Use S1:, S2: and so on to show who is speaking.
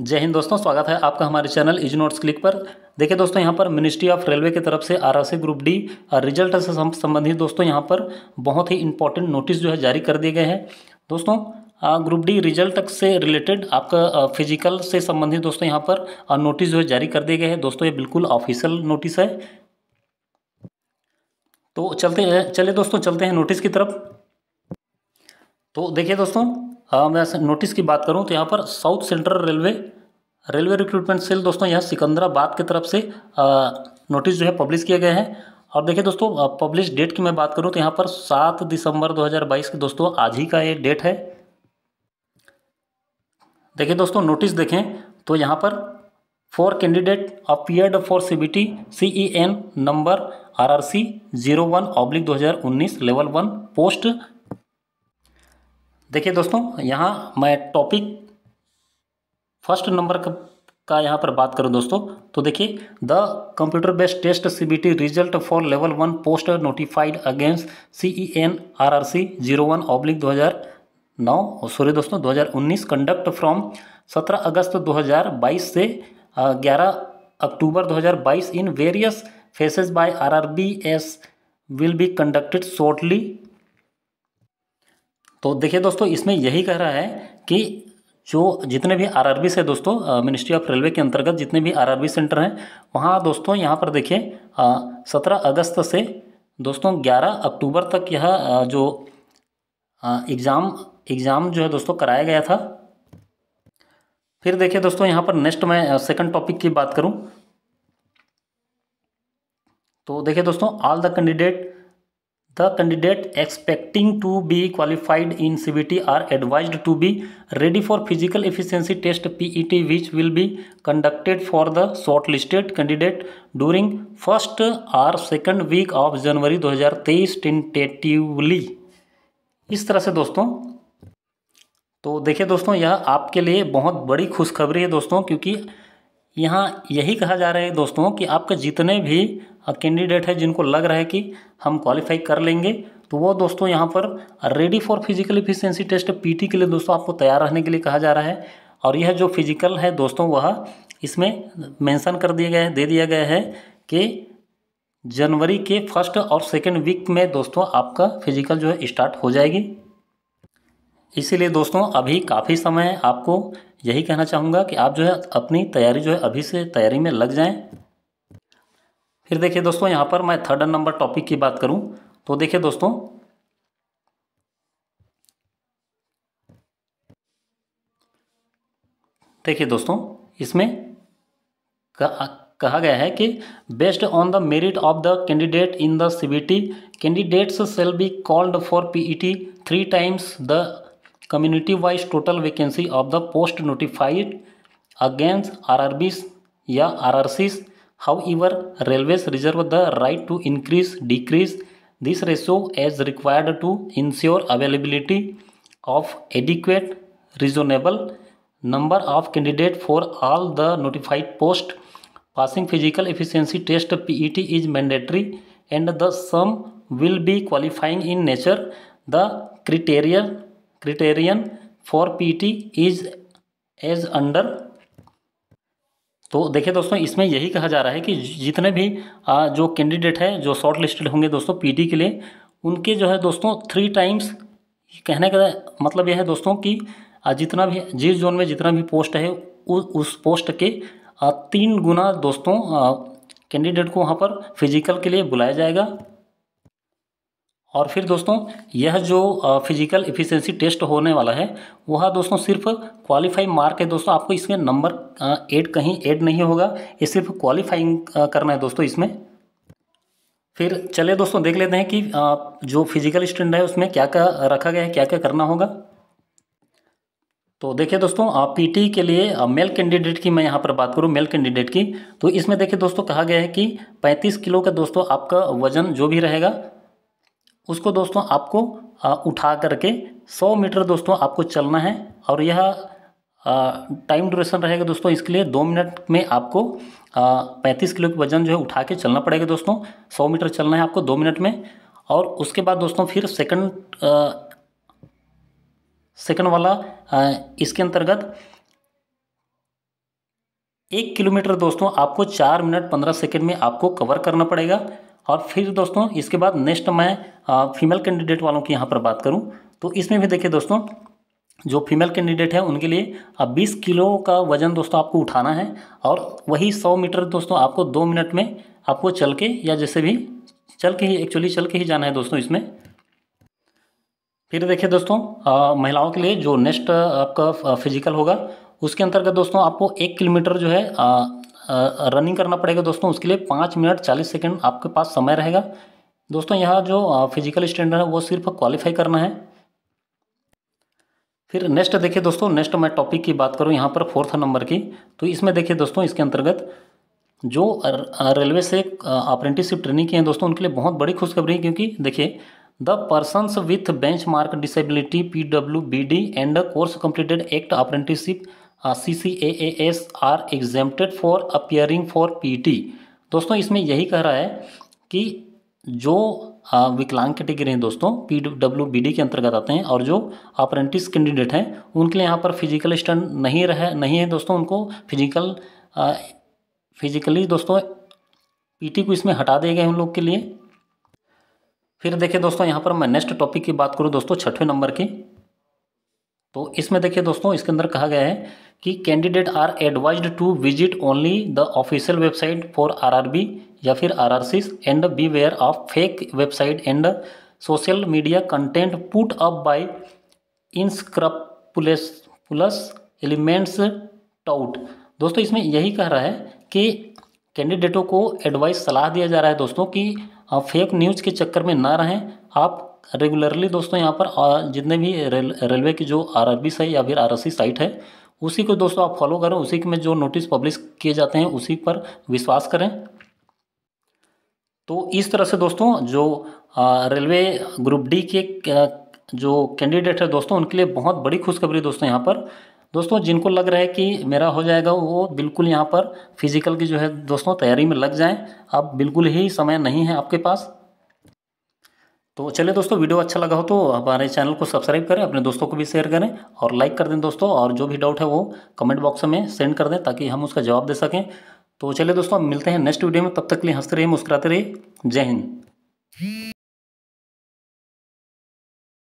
S1: जय हिंद दोस्तों स्वागत है आपका हमारे चैनल इज नोट्स क्लिक पर देखिए दोस्तों यहाँ पर मिनिस्ट्री ऑफ रेलवे की तरफ से आरआरसी ग्रुप डी रिजल्ट से संबंधित दोस्तों यहाँ पर बहुत ही इंपॉर्टेंट नोटिस जो है जारी कर दिए गए हैं दोस्तों ग्रुप डी रिजल्ट से रिलेटेड आपका फिजिकल से संबंधित दोस्तों यहाँ पर नोटिस जो है जारी कर दिए गए हैं दोस्तों ये बिल्कुल ऑफिशियल नोटिस है तो चलते चले दोस्तों चलते हैं नोटिस की तरफ तो देखिए दोस्तों आ, हाँ, मैं नोटिस की बात करूँ तो यहाँ पर South Central Railway railway recruitment cell दोस्तों यहाँ सिकंदराबाद की तरफ से आ, नोटिस जो है पब्लिश किया गया है और देखिए दोस्तों पब्लिश डेट की मैं बात करूँ तो यहाँ पर सात दिसंबर 2022 के दोस्तों आज ही का ये डेट है देखिए दोस्तों नोटिस देखें तो यहाँ पर four candidate appeared for C B T C E N number R R C zero one oblique दो हज़ार उन्नीस लेवल वन पोस्ट देखिए दोस्तों यहाँ मैं टॉपिक फर्स्ट नंबर का का यहाँ पर बात करूँ दोस्तों तो देखिए the computer based test CBT result for level one post notified against C N R R C zero one oblique दो हज़ार नौ सॉरी दोस्तों 2019 कंडक्ट फ्रॉम 17 अगस्त 2022 से 11 अक्टूबर 2022 in various phases by RRBs will be conducted shortly तो देखिए दोस्तों इसमें यही कह रहा है कि जो जितने भी आरआरबी से दोस्तों मिनिस्ट्री ऑफ रेलवे के अंतर्गत जितने भी आरआरबी सेंटर हैं वहाँ दोस्तों यहाँ पर देखिए सत्रह अगस्त से दोस्तों ग्यारह अक्टूबर तक यह जो एग्ज़ाम एग्ज़ाम जो है दोस्तों कराया गया था फिर देखिए दोस्तों यहाँ पर नेक्स्ट मैं सेकंड टॉपिक की बात करूँ तो देखिए दोस्तों all the candidate The candidate expecting to be qualified in CBT are advised to be ready for physical efficiency test PET which will be conducted for the shortlisted candidate during first or second week of January 2023 tentatively. इस तरह से दोस्तों तो देखिए दोस्तों यह आपके लिए बहुत बड़ी खुशखबरी है दोस्तों क्योंकि यहाँ यही कहा जा रहा है दोस्तों कि आपके जितने भी कैंडिडेट है जिनको लग रहा है कि हम क्वालिफाई कर लेंगे तो वो दोस्तों यहाँ पर ready for physical efficiency test PT के लिए दोस्तों आपको तैयार रहने के लिए कहा जा रहा है और यह जो फिजिकल है दोस्तों वह इसमें मेंशन कर दिया गया है दे दिया गया है कि जनवरी के फर्स्ट और सेकेंड वीक में दोस्तों आपका फिजिकल जो है स्टार्ट हो जाएगी इसीलिए दोस्तों अभी काफ़ी समय आपको यही कहना चाहूँगा कि आप जो है अपनी तैयारी जो है अभी से तैयारी में लग जाएं फिर देखिए दोस्तों यहाँ पर मैं थर्ड नंबर टॉपिक की बात करूँ तो देखिए दोस्तों देखिए दोस्तों इसमें कहा गया है कि based on the merit of the candidate in the CBT candidates shall be called for PET three times the community wise total vacancy of the post notified against RRBs या RRCs However, railways reserve the right to increase, decrease this ratio as required to ensure availability of adequate, reasonable number of candidates for all the notified post. Passing physical efficiency test PET is mandatory and the sum will be qualifying in nature. The criteria, criterion for PET is as under तो देखिए दोस्तों इसमें यही कहा जा रहा है कि जितने भी जो कैंडिडेट है जो शॉर्ट लिस्टेड होंगे दोस्तों पीटी के लिए उनके जो है दोस्तों थ्री टाइम्स कहने का मतलब यह है दोस्तों कि जितना भी जिस जोन में जितना भी पोस्ट है उ, उस पोस्ट के तीन गुना दोस्तों कैंडिडेट को वहाँ पर फिजिकल के लिए बुलाया जाएगा और फिर दोस्तों यह जो फिजिकल इफिशेंसी टेस्ट होने वाला है वह दोस्तों सिर्फ क्वालिफाई मार्क है दोस्तों आपको इसमें नंबर एड कहीं ऐड नहीं होगा ये सिर्फ क्वालिफाइंग करना है दोस्तों इसमें फिर चले दोस्तों देख लेते हैं कि जो फिजिकल स्टैंड है उसमें क्या क्या रखा गया है क्या क्या करना होगा तो देखिए दोस्तों पीटी के लिए मेल कैंडिडेट की मैं यहाँ पर बात करूँ मेल कैंडिडेट की तो इसमें देखिए दोस्तों कहा गया है कि 35 किलो का दोस्तों आपका वजन जो भी रहेगा उसको दोस्तों आपको उठा करके 100 मीटर दोस्तों आपको चलना है और यह टाइम ड्यूरेशन रहेगा दोस्तों इसके लिए दो मिनट में आपको पैंतीस किलो के वजन जो है उठा के चलना पड़ेगा दोस्तों सौ मीटर चलना है आपको दो मिनट में और उसके बाद दोस्तों फिर सेकंड सेकंड वाला आ, इसके अंतर्गत एक किलोमीटर दोस्तों आपको चार मिनट पंद्रह सेकंड में आपको कवर करना पड़ेगा और फिर दोस्तों इसके बाद नेक्स्ट मैं फीमेल कैंडिडेट वालों की यहाँ पर बात करूँ तो इसमें भी देखिए दोस्तों जो फीमेल कैंडिडेट है उनके लिए अब 20 किलो का वज़न दोस्तों आपको उठाना है और वही 100 मीटर दोस्तों आपको दो मिनट में आपको चल के या जैसे भी चल के ही एक्चुअली चल के ही जाना है दोस्तों इसमें फिर देखिए दोस्तों महिलाओं के लिए जो नेक्स्ट आपका फिजिकल होगा उसके अंतर्गत दोस्तों आपको एक किलोमीटर जो है आ, रनिंग करना पड़ेगा दोस्तों उसके लिए पाँच मिनट चालीस सेकेंड आपके पास समय रहेगा दोस्तों यहाँ जो फिजिकल स्टैंडर्ड है वो सिर्फ क्वालिफाई करना है फिर नेक्स्ट देखिए दोस्तों नेक्स्ट मैं टॉपिक की बात करूँ यहाँ पर फोर्थ नंबर की तो इसमें देखिए दोस्तों इसके अंतर्गत जो रेलवे से अप्रेंटिसशिप ट्रेनिंग की हैं दोस्तों उनके लिए बहुत बड़ी खुशखबरी है क्योंकि देखिए the persons with benchmark disability P W B D and course completed act apprenticeship C C A S R exempted for appearing for P T दोस्तों इसमें यही कह रहा है कि जो विकलांग कैटेगरी हैं दोस्तों पी डब्ल्यू बी डी के अंतर्गत आते हैं और जो अप्रेंटिस कैंडिडेट हैं उनके लिए यहाँ पर फिजिकल स्टैंड नहीं रहे नहीं है दोस्तों उनको फिजिकल आ, फिजिकली दोस्तों पीटी को इसमें हटा दिया गया है उन लोग के लिए फिर देखिए दोस्तों यहाँ पर मैं नेक्स्ट टॉपिक की बात करूँ दोस्तों छठवें नंबर की तो इसमें देखिए दोस्तों इसके अंदर कहा गया है कि candidate are advise to visit only the official website for RRB या फिर C and beware of fake website and social media content put up by unscrupulous elements tout दोस्तों इसमें यही कह रहा है कि कैंडिडेटों को एडवाइस सलाह दिया जा रहा है दोस्तों कि आप फेक न्यूज़ के चक्कर में ना रहें आप रेगुलरली दोस्तों यहाँ पर जितने भी रेलवे की जो आर साइट या फिर आर साइट है उसी को दोस्तों आप फॉलो करें उसी में जो नोटिस पब्लिश किए जाते हैं उसी पर विश्वास करें तो इस तरह से दोस्तों जो रेलवे ग्रुप डी के जो कैंडिडेट है दोस्तों उनके लिए बहुत बड़ी खुशखबरी दोस्तों यहाँ पर दोस्तों जिनको लग रहा है कि मेरा हो जाएगा वो बिल्कुल यहाँ पर फिजिकल की जो है दोस्तों तैयारी में लग जाएं अब बिल्कुल ही समय नहीं है आपके पास तो चलिए दोस्तों वीडियो अच्छा लगा हो तो हमारे चैनल को सब्सक्राइब करें अपने दोस्तों को भी शेयर करें और लाइक कर दें दोस्तों और जो भी डाउट है वो कमेंट बॉक्स में सेंड कर दें ताकि हम उसका जवाब दे सकें तो चलिए दोस्तों मिलते हैं नेक्स्ट वीडियो में तब तक के लिए हंसते रहिए मुस्कुराते रहिए जय हिंद